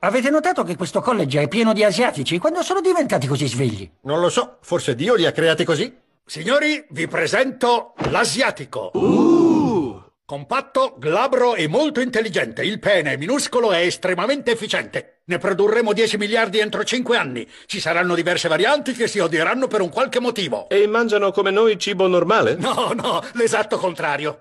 Avete notato che questo college è pieno di asiatici? Quando sono diventati così svegli? Non lo so, forse Dio li ha creati così. Signori, vi presento l'asiatico. Uh. Compatto, glabro e molto intelligente. Il pene è minuscolo e estremamente efficiente. Ne produrremo 10 miliardi entro 5 anni. Ci saranno diverse varianti che si odieranno per un qualche motivo. E mangiano come noi cibo normale? No, no, l'esatto contrario.